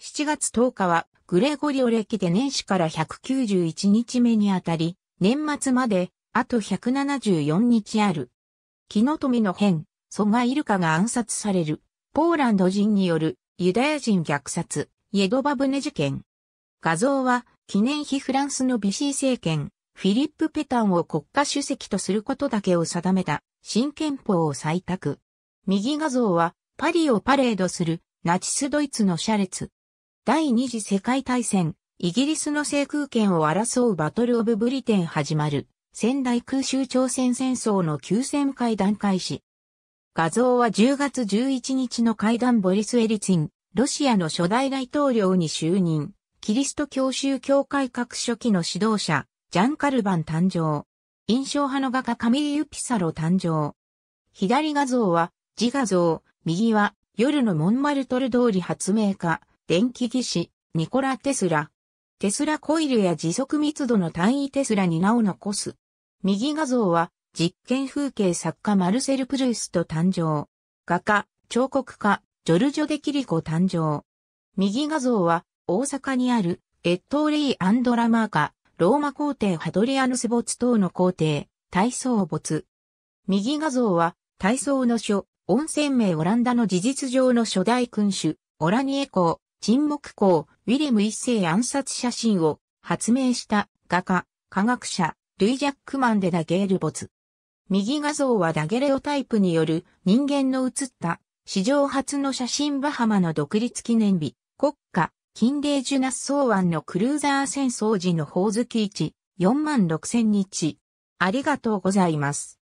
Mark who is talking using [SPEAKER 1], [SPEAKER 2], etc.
[SPEAKER 1] 7月10日はグレ
[SPEAKER 2] ゴリオ歴で年始から191日目にあたり、年末まであと174日ある。木の富の変、蘇我イルカが暗殺される、ポーランド人によるユダヤ人虐殺、イエドバブネ事件。画像は記念碑フランスのビシー政権、フィリップ・ペタンを国家主席とすることだけを定めた新憲法を採択。右画像はパリをパレードするナチスドイツの車列。第二次世界大戦、イギリスの制空権を争うバトルオブブリテン始まる、仙台空襲朝鮮戦争の休戦会談開始。画像は10月11日の会談ボリス・エリツィン、ロシアの初代大統領に就任、キリスト教宗教会各初期の指導者、ジャン・カルバン誕生。印象派の画家カミーユ・ピサロ誕生。左画像は自画像、右は夜のモンマルトル通り発明家、電気技師、ニコラ・テスラ。テスラコイルや時速密度の単位テスラに名を残す。右画像は、実験風景作家マルセル・プルースト誕生。画家、彫刻家、ジョルジョ・デ・キリコ誕生。右画像は、大阪にある、エットーレイ・アンドラマーカ、ローマ皇帝ハドリアヌス没等の皇帝、体操没。右画像は、体操の書、温泉名オランダの事実上の初代君主、オラニエ公、沈黙港ウィレム一世暗殺写真を発明した画家、科学者、ルイ・ジャックマンでダゲール没。右画像はダゲレオタイプによる人間の写った史上初の写真バハマの独立記念日、国家、近霊ジュナス草湾のクルーザー戦争時の宝月市、4万6000日。あり
[SPEAKER 1] がとうございます。